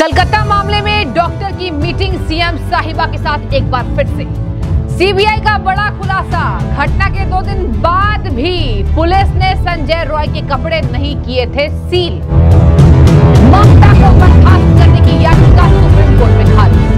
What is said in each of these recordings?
कलकत्ता मामले में डॉक्टर की मीटिंग सीएम साहिबा के साथ एक बार फिर से सीबीआई का बड़ा खुलासा घटना के दो दिन बाद भी पुलिस ने संजय रॉय के कपड़े नहीं किए थे सील ममता को बर्खास्त करने की याचिका सुप्रीम कोर्ट में खारिज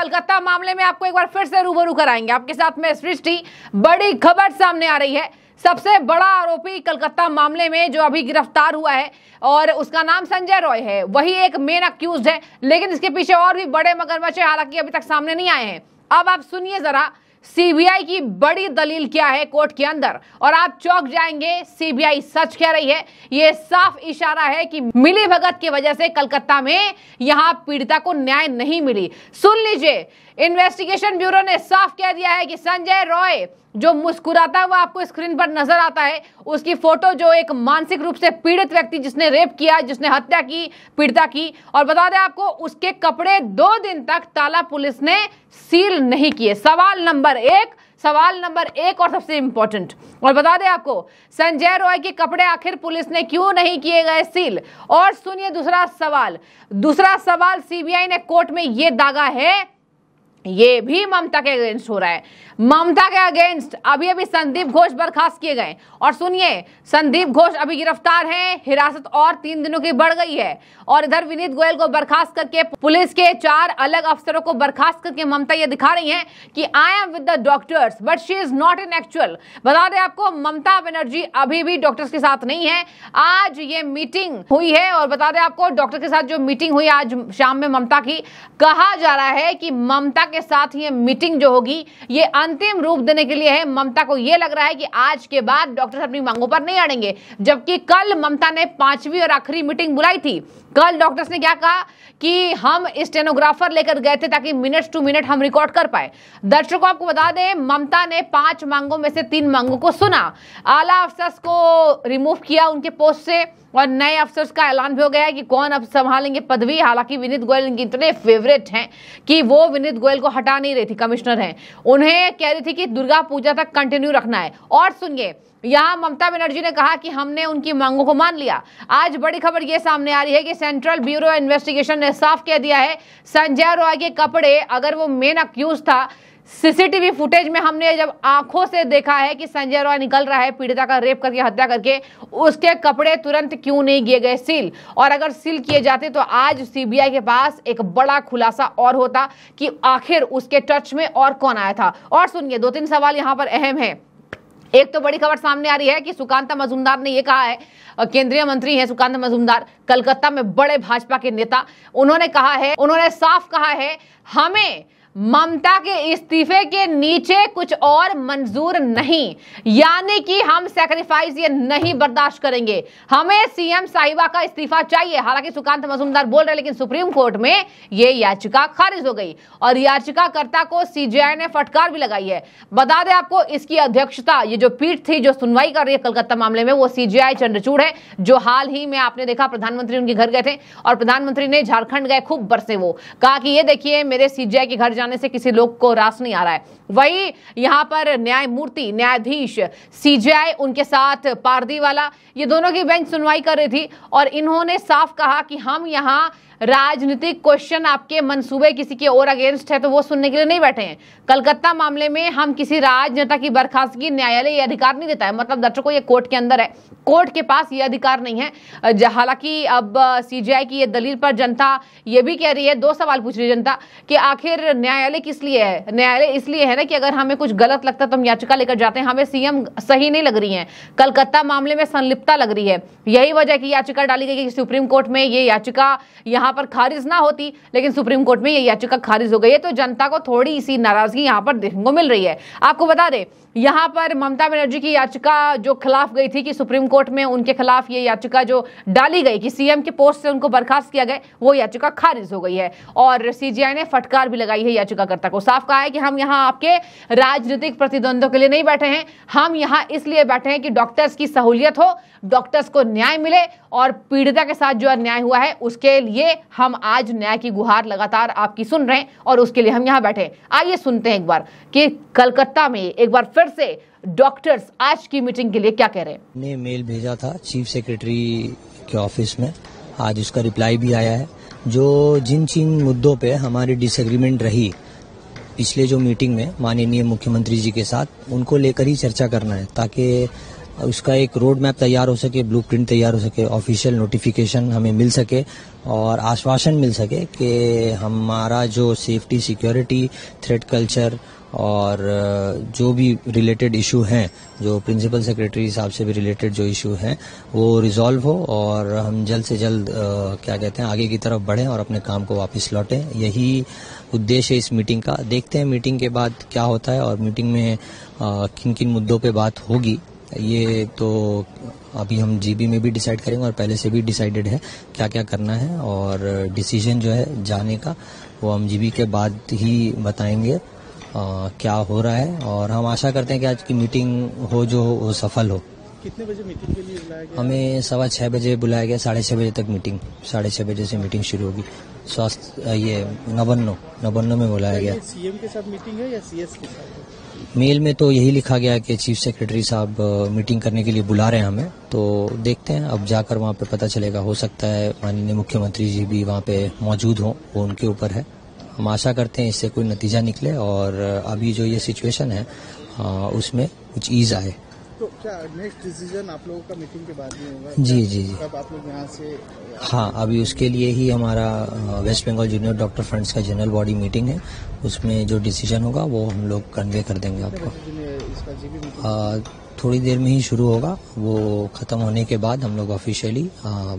कलकत्ता मामले में आपको एक बार फिर से रूबरू कराएंगे आपके साथ में सृष्टि बड़ी खबर सामने आ रही है सबसे बड़ा आरोपी कलकत्ता मामले में जो अभी गिरफ्तार हुआ है और उसका नाम संजय रॉय है वही एक मेन अक्यूज है लेकिन इसके पीछे और भी बड़े मगरमच्छ हालांकि अभी तक सामने नहीं आए हैं अब आप सुनिए जरा सीबीआई की बड़ी दलील क्या है कोर्ट के अंदर और आप चौक जाएंगे सीबीआई सच कह रही है यह साफ इशारा है कि मिली भगत की वजह से कलकत्ता में यहां पीड़िता को न्याय नहीं मिली सुन लीजिए इन्वेस्टिगेशन ब्यूरो ने साफ कह दिया है कि संजय रॉय जो मुस्कुराता हुआ आपको स्क्रीन पर नजर आता है उसकी फोटो जो एक मानसिक रूप से पीड़ित व्यक्ति जिसने रेप किया जिसने हत्या की पीड़िता की और बता दें आपको उसके कपड़े दो दिन तक ताला पुलिस ने सील नहीं किए सवाल नंबर नंबर एक सवाल नंबर एक और सबसे इंपॉर्टेंट और बता दें आपको संजय रॉय के कपड़े आखिर पुलिस ने क्यों नहीं किए गए सील और सुनिए दूसरा सवाल दूसरा सवाल सीबीआई ने कोर्ट में यह दागा है ये भी ममता के अगेंस्ट हो रहा है ममता के अगेंस्ट अभी अभी संदीप घोष बर्खास्त किए गए और सुनिए संदीप घोष अभी गिरफ्तार हैं हिरासत और तीन दिनों की बढ़ गई है और इधर विनीत गोयल को बर्खास्त करके पुलिस के चार अलग अफसरों को बर्खास्त करके ममता ये दिखा रही है कि I am with the doctors but she is not in actual बता दें आपको ममता बनर्जी अभी भी डॉक्टर्स के साथ नहीं है आज ये मीटिंग हुई है और बता दें आपको डॉक्टर के साथ जो मीटिंग हुई आज शाम में ममता की कहा जा रहा है कि ममता के साथ ये मीटिंग जो होगी ये अंतिम रूप देने के लिए है ममता को यह लग रहा है कि आज के बाद डॉक्टर साहब अपनी मांगों पर नहीं अड़ेंगे जबकि कल ममता ने पांचवी और आखिरी मीटिंग बुलाई थी कल डॉक्टर्स ने क्या कहा कि हम स्टेनोग्राफर लेकर गए थे ताकि मिनट टू मिनट हम रिकॉर्ड कर पाए दर्शकों आपको बता दें ममता ने पांच मांगों में से तीन मांगों को सुना आला अफसर को रिमूव किया उनके पोस्ट से और नए अफसर का ऐलान भी हो गया है कि कौन अब संभालेंगे पदवी हालांकि विनीत गोयल इनके इतने फेवरेट हैं कि वो विनीत गोयल को हटा नहीं रही थी कमिश्नर हैं उन्हें कह रही थी कि दुर्गा पूजा तक कंटिन्यू रखना है और सुनिए यहां ममता बनर्जी ने कहा कि हमने उनकी मांगों को मान लिया आज बड़ी खबर यह सामने आ रही है कि सेंट्रल ब्यूरो इन्वेस्टिगेशन ने साफ कह दिया है संजय रॉय के कपड़े अगर वो मेन अक्यूज था सीसीटीवी फुटेज में हमने जब आंखों से देखा है कि संजय रॉय निकल रहा है पीड़िता का रेप करके हत्या करके उसके कपड़े तुरंत क्यों नहीं किए गए सील और अगर सील किए जाते तो आज सीबीआई के पास एक बड़ा खुलासा और होता कि आखिर उसके टच में और कौन आया था और सुनिए दो तीन सवाल यहाँ पर अहम है एक तो बड़ी खबर सामने आ रही है कि सुकांता मजूमदार ने यह कहा है केंद्रीय मंत्री हैं सुकांता मजूमदार कलकत्ता में बड़े भाजपा के नेता उन्होंने कहा है उन्होंने साफ कहा है हमें ममता के इस्तीफे के नीचे कुछ और मंजूर नहीं यानी कि हम सेक्रीफाइस ये नहीं बर्दाश्त करेंगे हमें सीएम साहिबा का इस्तीफा चाहिए हालांकि सुकांत मजूमदार बोल रहे लेकिन सुप्रीम कोर्ट में ये याचिका खारिज हो गई और याचिकाकर्ता को सीजीआई ने फटकार भी लगाई है बता दें आपको इसकी अध्यक्षता ये जो पीठ थी जो सुनवाई कर रही है कलकत्ता मामले में वो सीजीआई चंद्रचूड़ है जो हाल ही में आपने देखा प्रधानमंत्री उनके घर गए थे और प्रधानमंत्री ने झारखंड गए खूब बरसे वो कहा कि ये देखिए मेरे सीजीआई के घर जाना जाने से किसी लोग को रास नहीं आ रहा है वही यहां पर न्यायमूर्ति न्यायाधीश सीजीआई उनके साथ पारदी वाला ये दोनों की बेंच सुनवाई कर रही थी और इन्होंने साफ कहा कि हम यहाँ राजनीतिक क्वेश्चन आपके मंसूबे किसी के और अगेंस्ट है तो वो सुनने के लिए नहीं बैठे हैं कलकत्ता मामले में हम किसी राजनेता की बर्खास्तगी न्यायालय ये अधिकार नहीं देता है मतलब दर्शकों ये कोर्ट के अंदर है कोर्ट के पास ये अधिकार नहीं है हालांकि अब सीजीआई की ये दलील पर जनता ये भी कह रही है दो सवाल पूछ रही है जनता कि आखिर न्यायालय किस लिए है न्यायालय इसलिए है ना कि अगर हमें कुछ गलत लगता तो हम याचिका लेकर जाते हैं हमें सीएम सही नहीं लग रही है कलकत्ता मामले में संलिप्तता लग रही है यही वजह की याचिका डाली गई कि सुप्रीम कोर्ट में ये याचिका यहाँ पर खारिज ना होती लेकिन सुप्रीम कोर्ट में ये याचिका खारिज हो गई है तो जनता को थोड़ी सी नाराजगी यहाँ पर देखने को मिल रही है आपको बता दें यहां पर ममता बनर्जी की याचिका जो खिलाफ गई थी कि सुप्रीम कोर्ट में उनके खिलाफ ये याचिका जो डाली गई कि सीएम के पोस्ट से उनको बर्खास्त किया गया वो याचिका खारिज हो गई है और सीजीआई ने फटकार भी लगाई है याचिकाकर्ता को साफ कहा है कि हम यहाँ आपके राजनीतिक प्रतिद्वंदों के लिए नहीं बैठे हैं हम यहाँ इसलिए बैठे हैं कि डॉक्टर्स की सहूलियत हो डॉक्टर्स को न्याय मिले और पीड़िता के साथ जो अन्याय हुआ है उसके लिए हम आज न्याय की गुहार लगातार आपकी सुन रहे हैं और उसके लिए हम यहाँ बैठे आइए सुनते हैं एक बार कि कलकत्ता में एक बार फिर फिर से डॉक्टर्स आज की मीटिंग के लिए क्या कह रहे हैं ने मेल भेजा था चीफ सेक्रेटरी के ऑफिस में आज उसका रिप्लाई भी आया है जो जिन जिन मुद्दों पे हमारी डिसएग्रीमेंट रही पिछले जो मीटिंग में माननीय मुख्यमंत्री जी के साथ उनको लेकर ही चर्चा करना है ताकि उसका एक रोड मैप तैयार हो सके ब्लू तैयार हो सके ऑफिशियल नोटिफिकेशन हमें मिल सके और आश्वासन मिल सके कि हमारा जो सेफ्टी सिक्योरिटी थ्रेट कल्चर और जो भी रिलेटेड इशू हैं जो प्रिंसिपल सेक्रेटरी साहब से भी रिलेटेड जो इशू हैं वो रिजॉल्व हो और हम जल्द से जल्द क्या कहते हैं आगे की तरफ बढ़ें और अपने काम को वापस लौटें यही उद्देश्य है इस मीटिंग का देखते हैं मीटिंग के बाद क्या होता है और मीटिंग में किन किन मुद्दों पे बात होगी ये तो अभी हम जीबी में भी डिसाइड करेंगे और पहले से भी डिसाइडेड है क्या क्या करना है और डिसीजन जो है जाने का वो हम जीबी के बाद ही बताएंगे आ, क्या हो रहा है और हम आशा करते हैं कि आज की मीटिंग हो जो हो सफल हो कितने बजे मीटिंग के लिए बुलाया गया हमें सवा छः बजे बुलाया गया साढ़े छः बजे तक मीटिंग साढ़े छः बजे से मीटिंग शुरू होगी स्वास्थ्य ये नवन्नो नवन्नो में बुलाया गया सीएम के साथ मीटिंग है या सीएस के साथ मेल में तो यही लिखा गया कि चीफ सेक्रेटरी साहब मीटिंग करने के लिए बुला रहे हैं हमें तो देखते हैं अब जाकर वहाँ पे पता चलेगा हो सकता है माननीय मुख्यमंत्री जी भी वहाँ पे मौजूद हों वो उनके ऊपर है हम आशा करते हैं इससे कोई नतीजा निकले और अभी जो ये सिचुएशन है उसमें कुछ ईज आए तो क्या नेक्स्ट डिसीजन आप लोगों का मीटिंग के बाद में होगा जी जी जी तब आप लोग यहाँ से हाँ अभी उसके लिए ही हमारा West Bengal junior doctor friends का जनरल बॉडी मीटिंग है उसमें जो डिसीजन होगा वो हम लोग कन्वे कर देंगे आपको थोड़ी देर में ही शुरू होगा वो ख़त्म होने के बाद हम लोग ऑफिशियली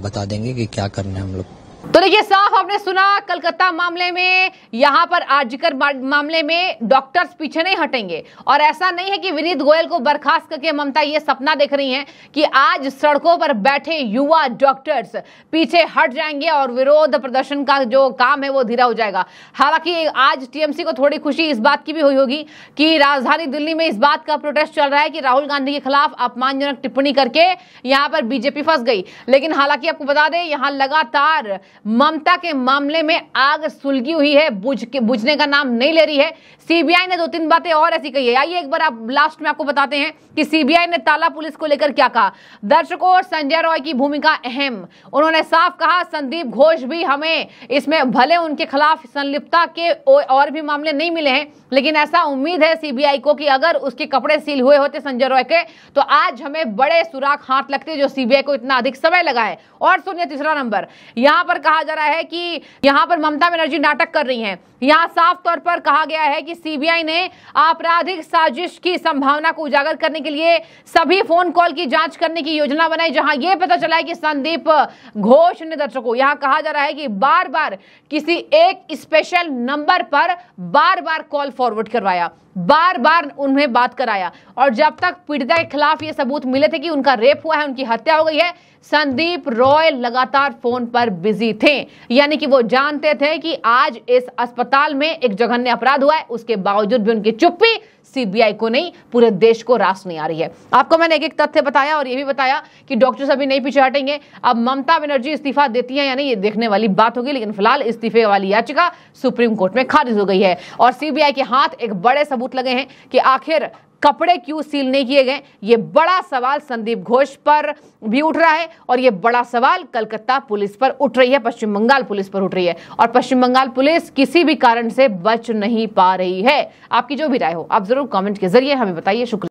बता देंगे कि क्या करना है हम लोग तो देखिए साफ आपने सुना कलकत्ता मामले में यहां पर आरजीकर मामले में डॉक्टर्स पीछे नहीं हटेंगे और ऐसा नहीं है कि विनीत गोयल को बर्खास्त करके ममता ये सपना देख रही हैं कि आज सड़कों पर बैठे युवा डॉक्टर्स पीछे हट जाएंगे और विरोध प्रदर्शन का जो काम है वो धीरा हो जाएगा हालांकि आज टीएमसी को थोड़ी खुशी इस बात की भी हुई होगी कि राजधानी दिल्ली में इस बात का प्रोटेस्ट चल रहा है कि राहुल गांधी के खिलाफ अपमानजनक टिप्पणी करके यहां पर बीजेपी फंस गई लेकिन हालांकि आपको बता दें यहां लगातार ममता के मामले में आग सुलगी हुई है बुझ के बुझने का नाम नहीं ले रही है सीबीआई ने दो तीन बातें और ऐसी कही है आइए एक बार आप लास्ट में आपको बताते हैं कि सीबीआई ने ताला पुलिस को लेकर क्या कहा दर्शकों और संजय रॉय की भूमिका अहम उन्होंने साफ कहा संदीप घोष भी हमें इसमें भले उनके खिलाफ संलिप्तता के और भी मामले नहीं मिले हैं लेकिन ऐसा उम्मीद है सीबीआई को कि अगर उसके कपड़े सील हुए होते संजय रॉय के तो आज हमें बड़े सुराख हाथ लगते जो सीबीआई को इतना अधिक समय लगा है और सुनिए तीसरा नंबर यहां पर पर कहा जा रहा है कि यहाँ पर ममता बनर्जी नाटक कर रही हैं यहाँ साफ तौर पर कहा गया है कि सीबीआई ने आपराधिक साजिश की संभावना को उजागर करने के लिए सभी फोन कॉल की जांच करने की योजना बनाई जहां यह पता चला है कि संदीप घोष ने दर्शकों यहां कहा जा रहा है कि बार बार किसी एक स्पेशल नंबर पर बार बार कॉल फॉरवर्ड करवाया बार बार उन्हें बात कराया और जब तक पीड़िता के खिलाफ ये सबूत मिले थे कि उनका रेप हुआ है उनकी हत्या हो गई है संदीप रॉय लगातार फोन पर बिजी थे यानी कि वो जानते थे कि आज इस अस्पताल में एक जघन्य अपराध हुआ है उसके बावजूद भी उनकी चुप्पी सीबीआई को नहीं पूरे देश को रास नहीं आ रही है आपको मैंने एक एक तथ्य बताया और ये भी बताया कि डॉक्टर अभी नहीं पीछे हटेंगे अब ममता बनर्जी इस्तीफा देती है या नहीं ये देखने वाली बात होगी लेकिन फिलहाल इस्तीफे वाली याचिका सुप्रीम कोर्ट में खारिज हो गई है और सीबीआई के हाथ एक बड़े सबूत लगे हैं कि आखिर कपड़े क्यों सील नहीं किए गए ये बड़ा सवाल संदीप घोष पर भी उठ रहा है और ये बड़ा सवाल कलकत्ता पुलिस पर उठ रही है पश्चिम बंगाल पुलिस पर उठ रही है और पश्चिम बंगाल पुलिस किसी भी कारण से बच नहीं पा रही है आपकी जो भी राय हो आप जरूर कमेंट के जरिए हमें बताइए शुक्रिया